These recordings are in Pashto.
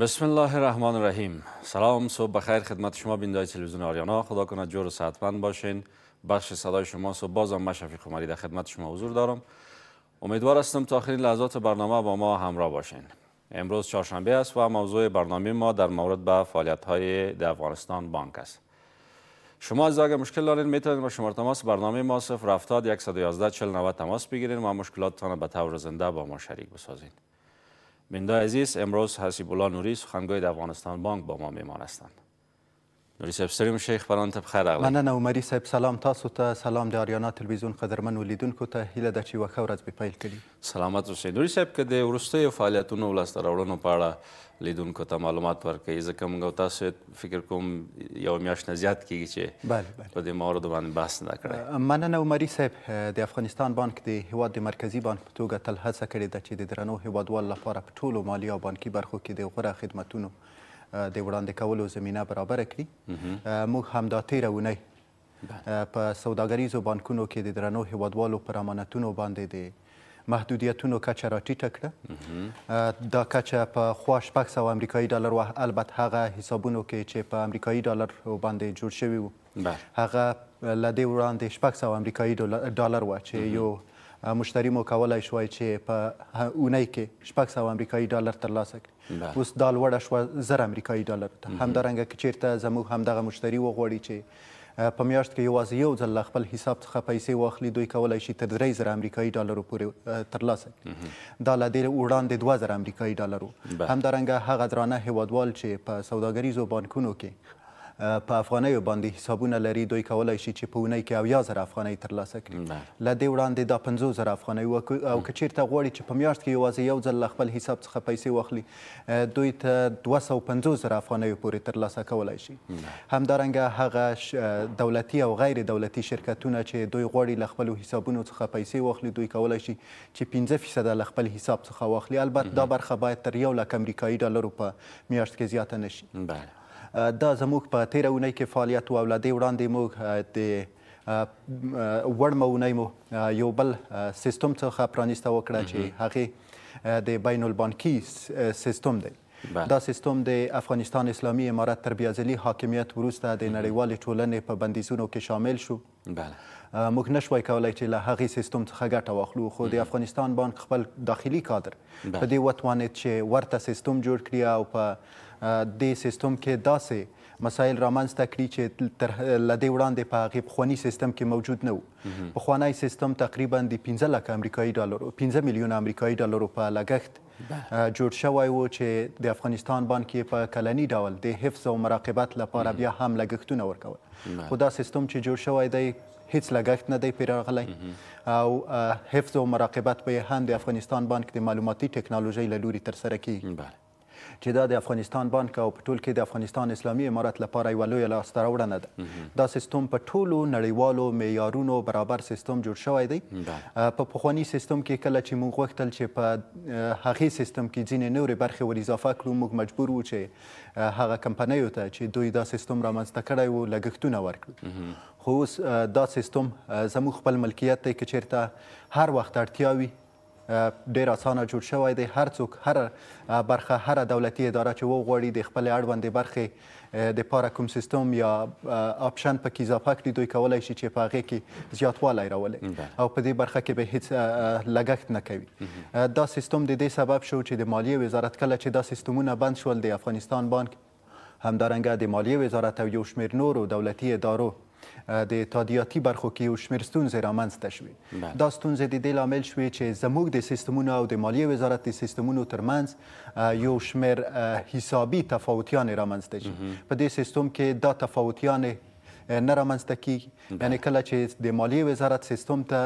بسم الله الرحمن الرحیم سلام صبح بخیر خدمت شما بیندای تلویزیون آریانا خدا کنه جور و مند باشین بخش صدای شما صبح بازم من شفیق قمری در خدمت شما حضور دارم امیدوار هستم تا آخرین لحظات برنامه با ما همراه باشین امروز چهارشنبه است و موضوع برنامه ما در مورد به فعالیت های در افغانستان بانک است شما از اگر مشکل دارین میتونید با شماره تماس برنامه ما 070 تماس بگیرین و مشکلاتتان به طور زنده با ما شریک بسازین بنده عزیز امروز حسیب الله نوری سخنگوی افغانستان بانک با ما میمان هستند نوري صاحب ستړي مو شیخ پران ته بخیر راغلی مننه عمري صاحب سلام تاسو ته سلام د آریانا تلویزیون قدرمنو لیدونکو ته هیله ده چې یوه ښه ورځ بې پیل کړي سلامت اوسئ نوري صاحب که د وروستیو فعالیتونو لاسته راوړنو په اړه لیدونکو ته معلومات ورکوي ځکه موږ او تاسو فکر کوم یوه میاشت نه زیات کیږي چې په دې مواردو باندې بحث نه کړی مننه عمري صاحب د افغانستان بانک د هیواد د مرکزي بانک په توګه تل هڅه کړې ده چې د درنو هیوادوالو لپاره په ټولو مالي او بانکي برخو کې د غوره خدمتونو د وړاندې کولو زمینه برابر کړي موږ همدا تیره اونۍ په سوداګریزو بانکونو کې د درنو هیوادوالو پر امانتونو باندې د محدودیتونو کچه را ټیټه کړه دا کچه په خوا شپږ سوه امریکایي ډالر و البته هغه حسابونو کې چې په امریکایي ډالر باندې جوړ شوي وو هغه له دې وړاندې شپږ سوه امریکایي ډالر وه چې یو مشتری مو کولی شوی چې په اونۍ کې شپږ سوه امریکایي ډالر ترلاسه کړي اوس دا لوړه شوه زر امریکایي ډالر ته همدارنګه که چیرته زموږ همدغه مشتری وغواړي چې په میاشت کې یوازې یو ځل خپل حساب څخه پیسې واخلي دوی کولای شي تر 3000 امریکایي ډالرو پورې ترلاسه کړي دا لدې وړاندې 2000 امریکایي ډالرو همدارنګه هغه درانه هوادوال چې په سوداګریزو بانکونو کې په افغانیو باندې حسابونه لري دوی کولای شي چې په اونۍ کې اویا زره افغانۍ ترلاسه کړي له دې وړاندې دا پنځو زره افغانۍ او که چیرته غواړي چې په میاشت کې یوازې یو ځل له خپل حساب څخه پیسې واخلي دوی ته دوه سوه پنځوس زره افغانیو پورې ترلاسه کولای شي همدارنګه هغه دولتي او غیر دولتي شرکتونه چې دوی غواړي له خپلو حسابونو څخه پیسې واخلي دوی کولای شي چې 15 فیصد له خپل حساب څخه واخلي البته دا برخه باید تر یو لک امریکایي ډالرو په میاشت کې زیاته نشي بله دا زموږ په تیره اونۍ کې فعالیت او اولادې وړاندې موږ د وړمه اونۍ مو یو بل سیستم څخه پرانیسته وکړه چې هغې د بین البانکي سیستم دی دا سیستم د افغانستان اسلامي امارت تر بیازلي حاکمیت وروسته د نړیوال ټولنې په بندیزونو کې شامل شو بله موږ نشوای کولای چې له هغې سیستم څخه ګټه واخلو خو د افغانستان بانک خپل داخلي کادر په دې وتوانید چې ورته سیستم جوړ کړي او په د سیستم کې داسې مسایل رامنځته کړي چې تر لدې وړاندې په هغه خوانی سیستم کې موجود نه وو په خوانی سیستم تقریبا د 15 لک امریکایي ډالر 15 میلیون امریکایي ډالر په لګښت جوړ شوی وو چې د افغانستان بانک په کلنی ډول د حفظ او مراقبت لپاره بیا هم لګښتونه ورکول خو دا سیستم چې جوړ شوی دی هیڅ لګښت نه دی پیراغلی او حفظ او مراقبت به هم د افغانستان بانک د معلوماتي ټکنالوژۍ له لوري ترسره کیږي بله چې دا د افغانستان بانک او په ټول کې د افغانستان اسلامي امارت لپاره یو لوی لاسته راوړنه ده دا سیستم په ټولو نړیوالو معیارونو برابر سیستم جوړ شوی دی په پخوانی سیستم کې کله چې موږ غوښتل چې په هغه سیستم کې ځینې نورې برخې ور اضافه کړو موږ مجبور وو چې هغه کمپنیو ته چې دوی دا سیستم رامنځته کړی وو لګښتونه ورکړو خو اوس دا سیستم زموږ خپل ملکیت دی که چیرته هر وخت اړتیا وي ډیر اسانه جوړ شوی دی هر څوک هر برخه هر دولتي اداره چې وغواړي د خپل اړوندې برخې د پاره کوم سیستم یا آپشن پکې اضافه کړي دوی کولای شي چې په هغه کې زیاتوالی راولي او په دې برخه کې به هیڅ لګښت نه کوي دا سیستم د دې سبب شو چې د مالیه وزارت کله چې دا سیستمونه بند شول د افغانستان بانک همدارنګه د مالیه وزارت او یو شمیر نورو دولتي ادارو د تادیاتي برخو کې یو شمېر ستونزې رامنځته شوې دا ستونزې د دې لامل شوې چې زموږ د سیستمونو او د مالیې وزارت د سیستمونو ترمنځ یو شمېر حسابي تفاوتیان رامنځته شي په دې سیستم کې دا تفاوتیان نه رامنځته کیږي یعنی کله چې د مالیې وزارت سیستم ته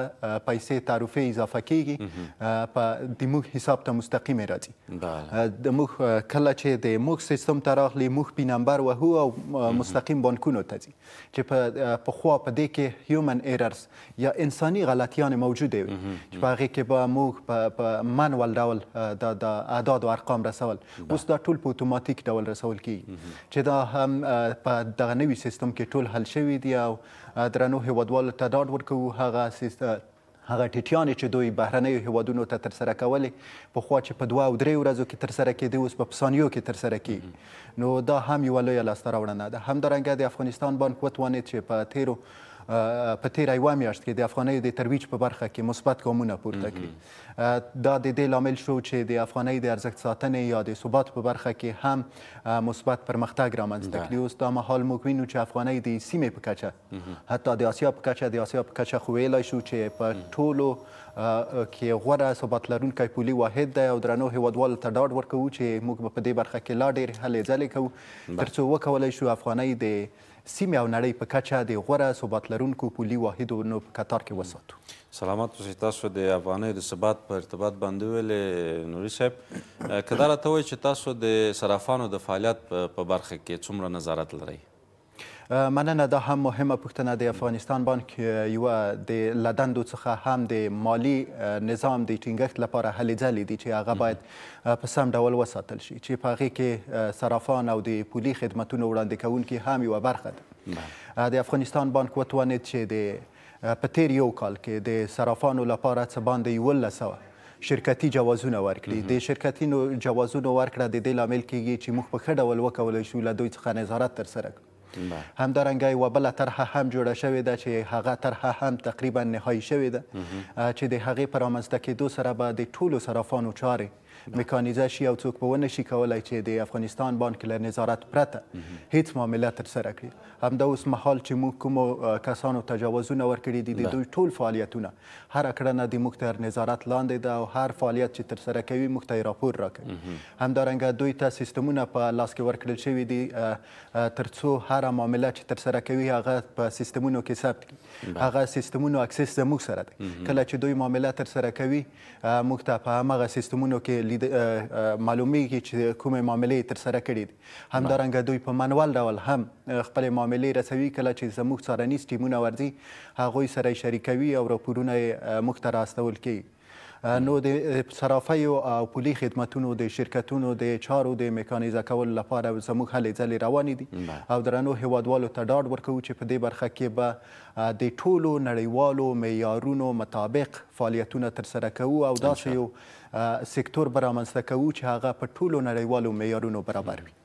پیسې تعرفې اضافه کیږي په د موږ حساب ته مستقیم راځي د موږ کله چې د موږ سیستم ته راغلي موږ پی نمبر وهو او مستقیم بانکونو ته ځي چې په پخوا په دې کې هیومن ایررز یا انساني غلطیان موجود وي چې په هغه کې به موږ په منول ډول د اعداد او ارقام رسول اوس دا ټول په اتوماتیک ډول رسول کیږي چې دا هم په دغه نوي سیستم کې ټول حل شوي دي او درنو هیوادوالو ته ډاډ ورکوو هغه هغه ټیټیانې چې دوی بهرنیو هیوادونو ته ترسره کولې پخوا چې په دوه او درې ورځو کې ترسره کېدې اوس په ثانیو کې ترسره کېږي نو دا هم یوه لویه لاسته راوړنه ده همدارنګه د افغانستان بانک وتوانید چې په تیرو په تیر ایوا میاشت کې د افغانۍ د ترویج په برخه کې مثبت ګامونه پورته کړي دا د دې لامل شو چې د افغانۍ د ارزښت ساتنې یا د ثبات په برخه کې هم مثبت پرمختګ رامنځته کړي اوس دا مهال موږ وینو چې افغانۍ د سیمې په کچه حتی د آسیا په کچه د آسیا په کچه خو ویلای شو چې په ټولو کې غوړه ثبات لرونکی پولي واحد دی او درنو هیوادوالو ته ډاډ ورکوو چې موږ په دې برخه کې لا ډېر هلې ځلې کوو تر څو وکولی شو افغانۍ د سیمه او نړۍ په کچه د غوره ثبات لرونکو پولي واحدونو په کتار کې وساتو سلامت اوسئ تاسو د افغانۍ د ثبات په ارتباط باندې ویلې نوري صاحب که دا راته وایي چې تاسو د صرافانو د فعالیت په برخه کې څومره نظارت لرئ مننه دا هم مهمه پوښتنه د افغانستان بانک یو د لدندو څخه هم د مالی نظام د ټینګښت لپاره هلې ځلې دي چې هغه باید په سم ډول وساتل شي چې په هغې کې صرافان او د پولي خدمتونو وړاندې کوونکي هم یوه برخه ده د افغانستان بانک وتوانید چې د په تیر یو کال کې د صرافانو لپاره څه باندې یولس سوه شرکتي جوازونه ورکړي د شرکتینو جوازونو ورکړه د دې لامل کیږي چې موږ په ښه ډول وکولای شو له دوی څخه نظارت ترسره کړو همدارنګه یوه بله طرحه هم جوړه شوې ده چې هغه طرحه هم تقریبا نهایي شوې ده چې د هغې په رامنځته کېدو سره به د ټولو صرافانو چارې میکانیزه شي او څوک به ونه شي کولای چې د افغانستان بانک له نظارت پرته هیڅ معامله ترسره کړي همدا اوس مهال چې موږ کومو کسانو تجاوزونه ورکړي دي د دوی ټول فعالیتونه هر کړنه د موږ تر نظارت لاندې ده او هر فعالیت چې ترسره کوي موږ ته راپور راکوي همدارنګه دوی ته سیستمونه په لاس کې ورکړل شوي دي ترڅو هر معامله چې ترسره کوي هغه په سیستمونو کې ثبت کړي هغه سیستمونو اکسس زموږ سره دی کله چې دوی معامله ترسره کوي موږ ته په هغه سیستمونو کې معلومیږي چې کومې معاملې تر سره کړې دي همدارنګه دوی په منوال ډول هم خپلې معاملې رسوي کله چې زموږ څارنیز ټیمونه ورځي هغوی سره یې شریکوي او راپورونه یې موږ ته راستول کیږي نو د صرافیو او پولي خدماتونو د شرکتونو د چارو د میکانیزه کول لپاره زموږ هلې ځلې روانې دي او درنو هیوادوالو ته ډاډ ورکوو چې په دې برخه کې به د ټولو نړیوالو معیارونو مطابق فعالیتونه ترسره کوو او داسې یو سکتور برامنځته کوو چې هغه په ټولو نړیوالو معیارونو برابر وي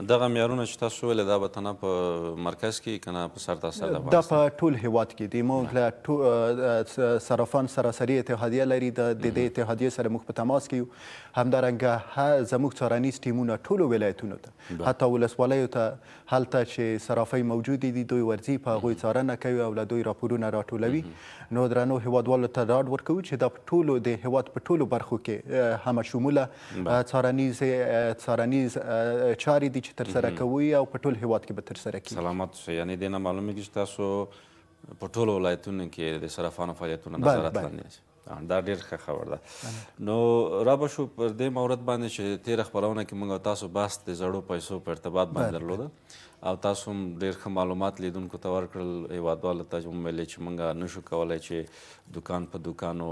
دغه معیارونه چې تاسو ویل دا به تنه په مرکز کې کنه په سر تاسو د دا په ټول هیواد کې دی موږ له صرافان سراسري اتحادیه لري د دې اتحادیه سره موږ په تماس کې یو همدارنګه زموږ څارنیز ټیمونه ټولو ولایتونو ته حتی ولسوالیو ته هلته چې صرافۍ موجودې دي دوی ورځي په هغوی څارنه کوي او له دوی راپورونه راټولوي نو درنو هیوادوالو ته ډاډ ورکوي چې دا ټولو د هیواد په ټولو برخو کې همه شموله څارنیز څارنیز چارې دي کې چې تر سره کوي او په ټول هیواد کې به تر سره کیږي سلامت شي یعنی دینه معلومه کیږي چې تاسو په ټولو ولایتونو کې د صرافانو فعالیتونه نظارت لاندې دا ډیر ښه خبر ده نو را به شو پر دې مورد باندې چې تیر خبرونه کې موږ تاسو بس د زړو پیسو په ارتباط باندې درلوده او تاسو هم ډیر ښه معلومات لیدونکو ته ورکړل هیوادوالو ته مې ویلې چې موږ نشو کولای چې دکان په دکانو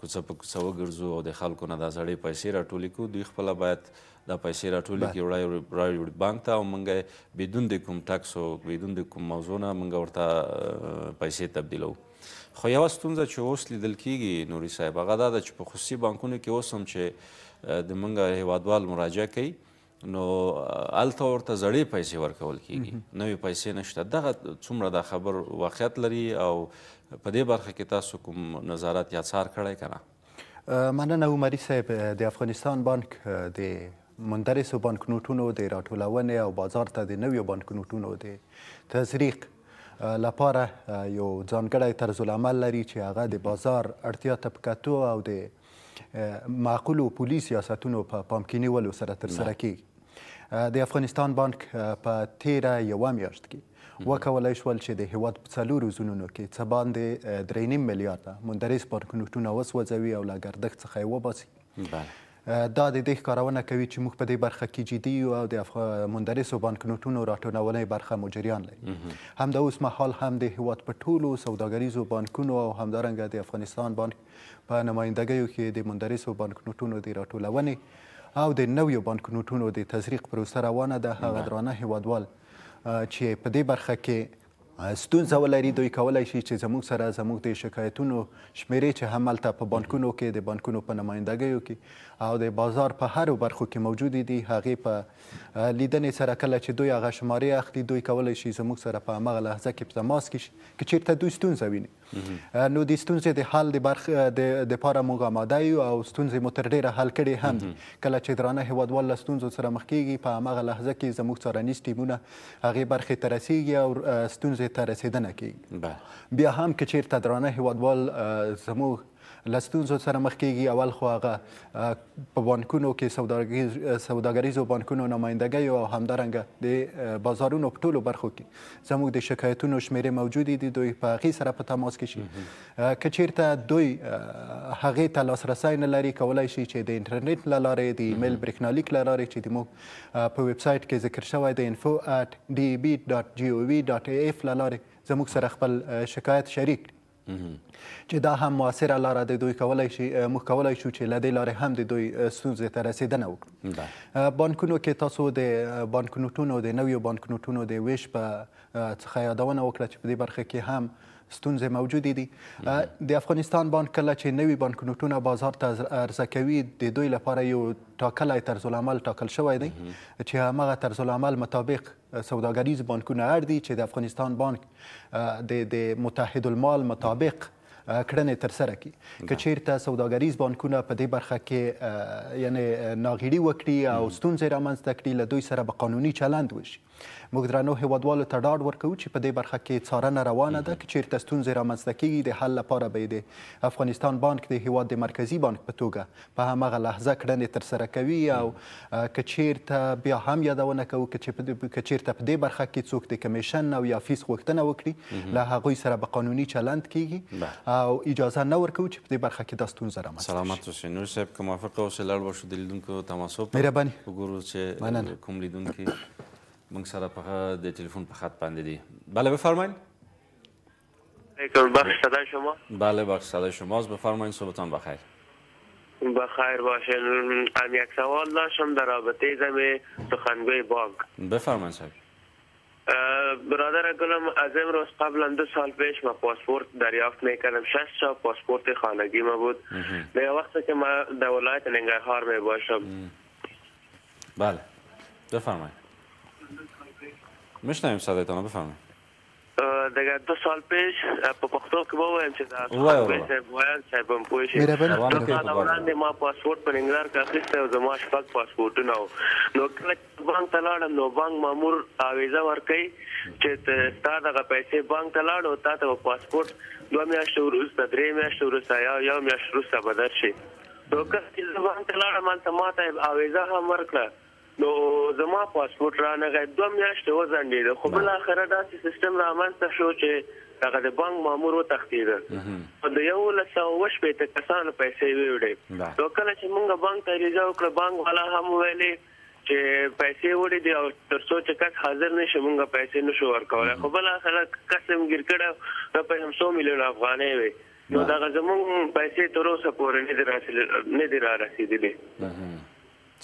کوڅه په کوڅه وګرځو او د خلکو نه دا زړې پیسې راټولې کړو دوی خپله باید دا پیسې راټولې کړي وړای راوړي بانک ته او موږ بدون د کوم ټکس او بدون د کوم موضوع نه موږ ورته پیسې تبدیلوو خو یوه ستونزه چې اوس لیدل کیږي نوري صاحب هغه دا ده چې په خصوصي بانکونو کې اوس هم چې د موږ هیوادوال مراجعه کوي نو الته ورته زړې پیسې ورکول کیږي نوې پیسې نشته دغه څومره دا خبر واقعیت لري او په دې برخه کې تاسو کوم نظارت یا څار کړی کنه مننه عمري صاحب د افغانستان بانک د مندرسو بانکنوټونو د راټولونې او بازار ته د نویو بانکنوټونو د تزریق لپاره یو ځانګړی طرز العمل لري چې هغه د بازار اړتیا ته په کتو او د معقولو پولي سیاستونو په پا پام کې نیولو سره ترسره کیږي د افغانستان بانک په تیره یوه میاشت کې وکولای شول چې د هیواد په څلورو زونونو کې څه باندې درې نیم میلیارډ مندرس پارکونټونه وسوځوي او لا ګردښت څخه یې وباسي بله دا د دې کارونه کوي چې موږ په دې برخه کې جدي او د مندرسو بانکنوټونو راټولونې برخه مو جریان لري هم د اوس مهال هم د هیواد په ټولو سوداګریزو بانکونو او همدارنګه د افغانستان بانک په نمائندګیو کې د مندرسو بانکنوټونو د راټولونې او د نویو بانکنوټونو د تزریق پروسه روانه ده هغه درانه هیوادوال چې په دې برخه کې ستونزه ولري دوی کولای شي چې زموږ سره زموږ د شکایتونو شمیرې چې همالته په بانکونو کې د بانکونو په نمایندګیو کې او د بازار په هرو برخو کې موجود دي هغې په لیدنې سره کله چې دوی هغه شمارې اخلي دوی کولای شي زموږ سره په همغه لحظه کې په تماس کې شي که چیرته دوی ستونزه ویني نو د ستونزې د حل د برخ د د پاره موږ آماده یو او ستونزې مو تر ډیره حل کړي هم کله چې درانه هوادوال له ستونزو سره مخ کیږي په هغه لحظه کې زموږ څارنیز ټیمونه هغه برخې ته رسیږي او ستونزې ته رسیدنه کوي بیا هم که چیرته درانه هوادوال زموږ لستونزو سره مخ کیږي اول خو هغه په بانکونو کې سوداګری سوداګریزو بانکونو نمائندګۍ او همدارنګه د بازارونو په ټولو برخو کې زموږ د شکایتونو شمیرې موجودې دي دوی په هغې سره په تماس کې شي که چیرته دوی هغې ته لاسرسی نه لري کولای شي چې د انټرنیټ له لارې د ایمیل برېښنالیک له لارې چې د موږ په ویب سایټ کې ذکر شوی د info@db.gov.af لاله زموږ سره خپل شکایت شریک چې دا هم موثره لار د دوی کولای شي موږ کولای شو چې لدې لارې هم د دوی ستونزې ته رسیدنه وکړو بانکونو کې تاسو د بانکنوټونو د نویو بانکنوټونو د ویش په څخه یادونه وکړه چې په دې برخه کې هم ستونزې موجودې دي د افغانستان بانک کله چې نوي بانکنوټونه بازار ته عرضه کوي د دوی لپاره یو ټاکلی طرزالعمل ټاکل شوی دی چې همغه طرزالعمل مطابق سوداګریز بانکونه اړ دي چې د افغانستان بانک د د متحد المال مطابق کړنې تر سره کی کچیر ته سوداګریز بانکونه په دې برخه کې یعنی ناغیړي وکړي او ستونزې رامنځته کړي له دوی سره به قانوني چلند وشي موږ درنو هیوادوالو ته ډاډ ورکوو چې په دې برخه کې څارنه روانه ده چې چیرته ستونزې رامنځته کیږي د حل لپاره به د افغانستان بانک د هیواد د مرکزی بانک په توګه په همغه لحظه کړنې ترسره کوي او کچیرته بیا هم یادونه کوو چې کچیرته په دې برخه کې څوک د کمیشن او یا فیس غوښتنه وکړي له هغوی سره به قانوني چلند کیږي او اجازه نه ورکوو چې په دې برخه کې دا ستونزه رامنځته سلامت اوسئ نور صاحب که موافق اوسئ لاړ به شو د لیدونکو تماسو مهرباني وګورو چې کوم لیدونکي من سره په د تلفن په خط باندې بله بفرمایید بله بخش صدای شما بله بخش صدای شماست بفرمایید صبحتان بخیر بخیر باشین ام یک سوال داشتم در رابطه زم سخنگوی بانک بفرمایید صاحب برادر گلم از امروز قبلا دو سال پیش ما پاسپورت دریافت میکردم شش تا پاسپورت خانگی ما بود به وقتی که ما در ولایت ننگرهار می باشم بله بفرمایید مشنایم ساده ته نه بفهمم دغه دو سال پیش په پښتو کې ووایم چې دا وایي چې په پوه شي مهرباني ما پاسپورت په انګلار کې اخیسته او زما شپږ پاسپورتونه نو کله بانک ته لاړم نو بانک مامور اویزه ورکړي چې تا دغه پیسې بانک ته لاړ او تا ته پاسپورت دوه میاشتې وروسته درې میاشتې وروسته یا یو میاشت وروسته بدل شي نو کله چې بانک ته لاړم ما ته اویزه هم ورکړه نو زما پاسپورت را نه غیب دوه میاشتې وزنډېده خو بل اخره داسې سیستم را منځته شو چې هغه د بانک مامور و تښتېده په د یو لس سوه اوه شپېته کسانو پیسې ویوړې نو کله چې موږ بانک ته اریزه وکړه بانک والا هم ویلې چې پیسې وړي دي او ترڅو چې کټ حاضر نشي مونږه پیسې نشو ورکولای خو بل اخره قسم گیر کړه په 500 میلیون افغانۍ وي نو دا زمونږ پیسې تر اوسه پورې نه دي رسیدلې نه دي را رسیدلې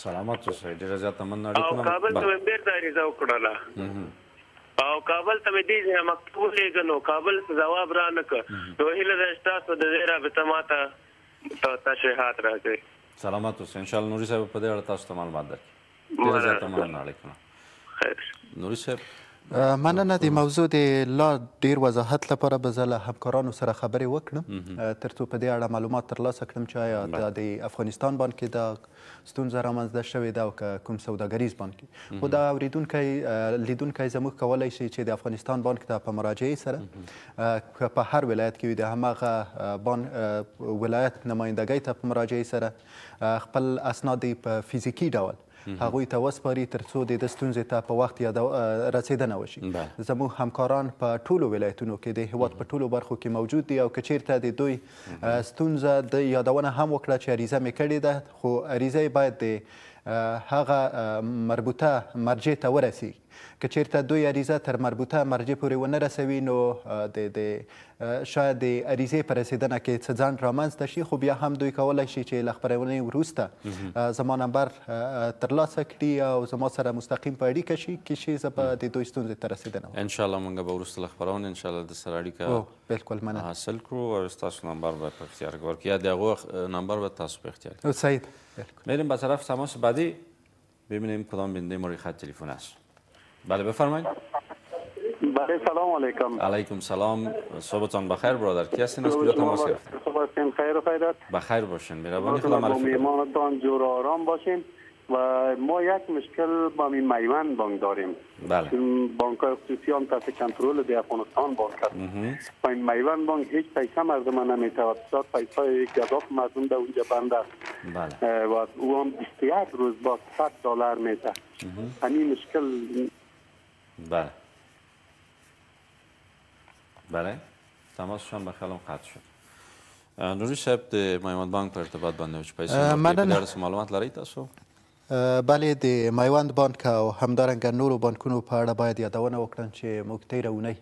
سلامات اوسئ ډیر زیات مننه اړیکو او کابل ته بیرته اړیزه وکړه او کابل ته دې ځنه مکتوب لګنو کابل جواب را نک نو هله د تاسو د زیرا به تماته تشریحات راځي سلامات اوسئ ان شاء الله نوري صاحب په دې اړه تاسو ته معلومات درکړي ډیر زیات مننه اړیکو نوري صاحب مننه د موضوع د لا ډیر وضاحت لپاره به زه له همکارانو سره خبرې وکړم ترڅو په دې اړه معلومات ترلاسه کړم چې آیا د افغانستان بانک کې دا ستونزه رامنځته شوې ده او کوم سوداګریز بانک خو دا اورېدونکی لیدونکی زموږ کولی شي چې د افغانستان بانک ته په مراجعې سره که په هر ولایت کې وي د هماغه بانک ولایت نمایندګۍ ته په مراجعې سره خپل اسناد په فزیکي ډول هغوی ته وسپاري ترڅو د ستونزې ته په وخت یاد رسیدنه وشي زموږ همکاران په ټولو ولایتونو کې د هواد په ټولو برخو کې موجود دي او کچیرته د دوی ستونزه د یادونه هم وکړه چې عریضه مې کړې ده خو عریضه باید د هغه مربوطه مرجع ته ورسیږي که چیرته دوی عریضه تر مربوطه مرجع پورې ونه رسوي نو د د شاید د عریضې په رسېدنه کې څه ځنډ رامنځته شي خو بیا هم دوی کولی شي چې له خپرونې وروسته زما نمبر ترلاسه کړي او زما سره مستقیم په اړیکه شي کې شي زه به د دوی ستونزې ته رسېدنه ان شاء الله مونږ به وروسته له خپرونې ان شاء الله د سره اړیکه بالکل مننه حاصل کړو او ستاسو نمبر به په اختیار کې ورکړو یا د هغو نمبر به تاسو په اختیار صحیح میریم به طرف تماس بعدی ببینیم کدام بنده ما روی خط تلفن است بله بفرمایید بله سلام علیکم علیکم سلام صبحتان بخیر برادر کی هستین از کجا تماس گرفتین صبحتون خیر و خیرات بخیر باشین مهربانی خدا معرفی میهمانتان جور آرام باشین و ما یک مشکل با می میوان بانک داریم بله بانک های خصوصی هم تحت کنترل دی افغانستان بانک است و این میوان بانک هیچ پیسه مردم نمیتواد داد پیسه یک گذاف مردم در اونجا بند است بله و او هم 21 روز با 100 دلار میده همین یعنی مشکل بله بله تماسشان به خیالم قطع شد نوری صاحب د میوند بانک په ارتباط باندې چې پیسې مننه درس معلومات لرئ تاسو بله د میوند بانک او همدارنګه نورو بانکونو په اړه باید یادونه وکړم چې موږ تیره اونۍ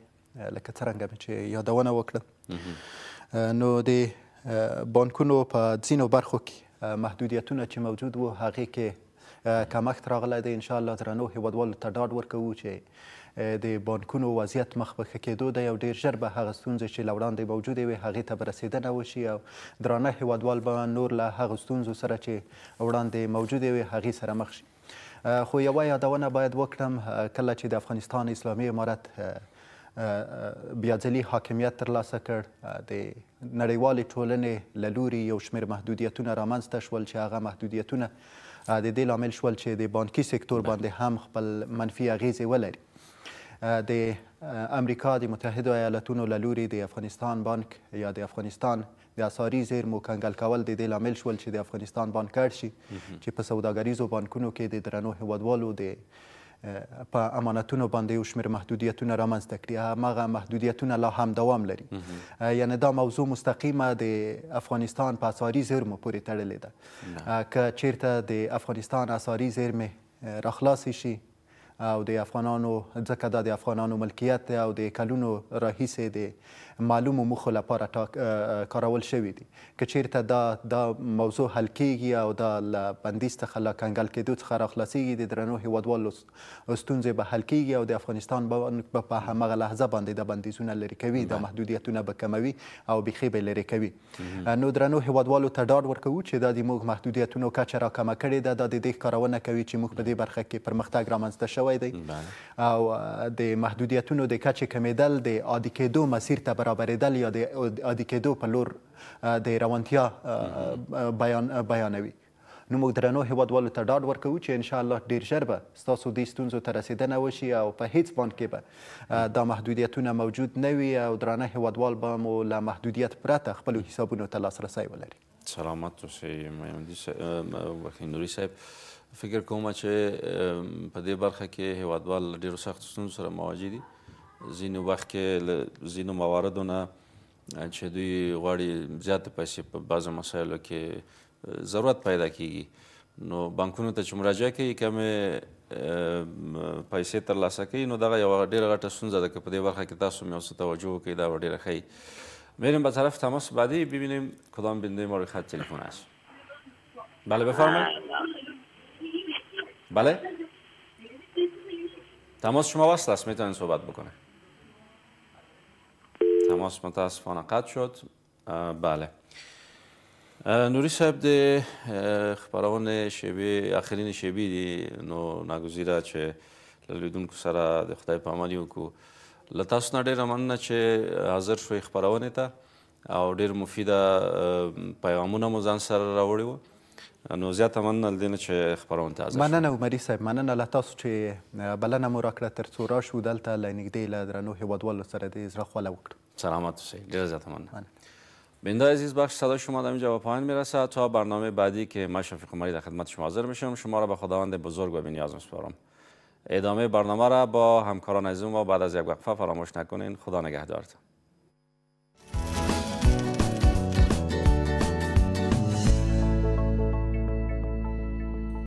لکه څرنګه مې چې یادونه وکړه نو د بانکونو په ځینو برخو کې محدودیتونه چې موجود وو هغې کې کمښت راغلی دی انشاءالله درنو هیوادوالو ته ډاډ ورکوو چې د بانکونو وضعیت مخ په ښه کېدو دی او ډېر ژر به هغه ستونزې چې له وړاندې موجودې وي هغې ته به رسېدنه وشي او درانه هیوادوال به نور له هغو ستونزو سره چې وړاندې موجودې وي هغې سره مخ شي خو یوه یادونه باید وکړم کله چې د افغانستان اسلامي امارت بیاځلي حاکمیت ترلاسه کړ د نړیوالې ټولنې له لوري یو شمېر محدودیتونه رامنځته شول چې هغه محدودیتونه د دې لامل شول چې د بانکي سکتور باندې هم خپل منفي اغیزې ولري د امریکا د متحدو ایالاتونو له لوري د افغانستان بانک یا د افغانستان د اساري زیرمو کنګل کول د دې لامل شول چې د افغانستان بانک کړ شي چې په سوداګریزو بانکونو کې د درنو هیوادوالو د په امانتونو باندې یو شمېر محدودیتونه رامنځته کړي هماغه محدودیتونه لا هم دوام لري یعنې دا موضوع مستقیمه د افغانستان په اساري زیرمو پورې تړلې ده که چیرته د افغانستان اساري زیرمې راخلاصې شي او د افغانانو ځکه دا د افغانانو ملکیت دی او د کلونو راهیسې د معلومو موخو لپاره کارول شوي دي که چیرته دا دا موضوع حل کیږي او دا له بندیز څخه له کنګل کېدو څخه راخلاصیږي د درنو هیوادوالو ستونزې به حل کیږي او د افغانستان به په همغه لحظه باندې د بندیزونه لرې کوي د محدودیتونه به کموي او بیخي به لرې کوي نو درنو هیوادوالو ته ډاډ ورکوو چې دا د موږ محدودیتونو کچه راکمه کړې ده دا د دې کارونه کوي چې موږ په دې برخه کې پرمختګ رامنځته شوی شوی دی او د محدودیتونو د کچې کمیدل د عادي کېدو مسیر ته برابرېدل یا د عادي کېدو په لور د روانتیا بیان بیانوي نو موږ درنو هیوادوالو ته ډاډ ورکوو چې ان شاء الله ډیر ژر به ستاسو دې ستونزو ته رسیدنه وشي او په هیڅ باندې کې به دا محدودیتونه موجود نه وي او درانه هیوادوال به مو له محدودیت پرته خپل حسابونو ته لاسرسی ولري سلامت اوسئ میمندي وکیل نوري صاحب فکر کوم چې په دې برخه کې هیوادوال ډیرو سخت ستونزو سره مواجه دي ځینې وخت کې ځینو مواردو نه چې دوی غواړي زیاته پیسې په بعضو مسایلو کې ضرورت پیدا کیږي نو بانکونو ته چې مراجعه کوي کمې پیسې ترلاسه کوي نو دغه یوه ډېره غټه ستونزه ده که په دې برخه کې تاسو م یو څه توجه وکړئ دا به ډېره ښه بریم به طرف تماس بعدی ببینیم کدام بنده ما روی خط تلفن است بله بفرمایید بله تماس شما وصل است میتونین صحبت بکنه تماس متاسفانه قطع شد بله نوری صاحب ده خبران شبی آخرین شبی دی نو ناگزیره چه لیدونکو سره د خدای په امان یو کو له تاسو نه ډېره مننه چې حاضر شوئ خپرونې ته او ډېر مفیده پیغامونه مو ځان سره راوړي وو نو زیات مننه نه چې خبرونه تازه مننه عمري صاحب مننه له تاسو چې بلنه مو راکړه تر څو راشو دلته له نږدې له درنو هیوادوالو سره دې زړه خواله وکړو سلامت اوسئ ډېره زیاته مننه بنده عزیز بخش صدا شما در اینجا به پایان میرسه تا برنامه بعدی که من شفیق قمری در خدمت شما حاضر میشم شما را به خداوند بزرگ و بینیاز میسپارم ادامه برنامه را با همکاران عزیزم و بعد از یک وقفه فراموش نکنین خدا نگهدارتان